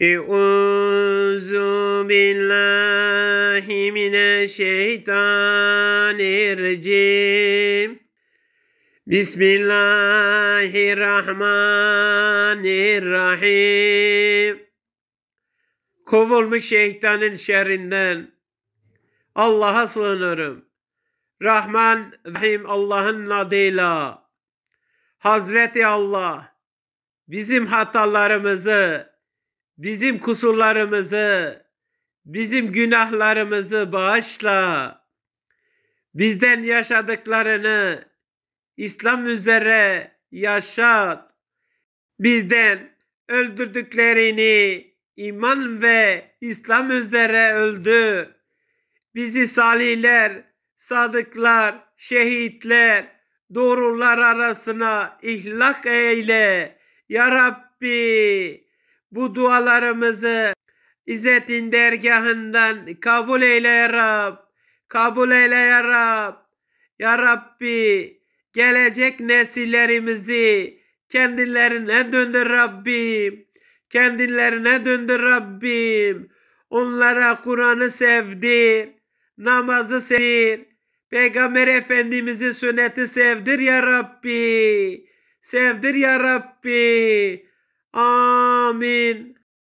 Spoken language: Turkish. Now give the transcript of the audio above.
Euzu billahi mineşşeytanirracim. Bismillahirrahmanirrahim. Kovulmuş şeytanın şerrinden Allah'a sığınırım. Rahman Rahim Allah'ın adıyla. Hazreti Allah bizim hatalarımızı bizim kusurlarımızı, bizim günahlarımızı bağışla. Bizden yaşadıklarını İslam üzere yaşat. Bizden öldürdüklerini iman ve İslam üzere öldür. Bizi salihler, sadıklar, şehitler, doğrular arasına ihlak eyle. Ya Rabbi bu dualarımızı İzzetin dergahından kabul eyle ya Rab. Kabul eyle ya Rab. Ya Rabbi gelecek nesillerimizi kendilerine döndür Rabbim. Kendilerine döndür Rabbim. Onlara Kur'an'ı sevdir. Namazı sevdir. Peygamber Efendimiz'i sünneti sevdir ya Rabbi. Sevdir ya Rabbi. Amin.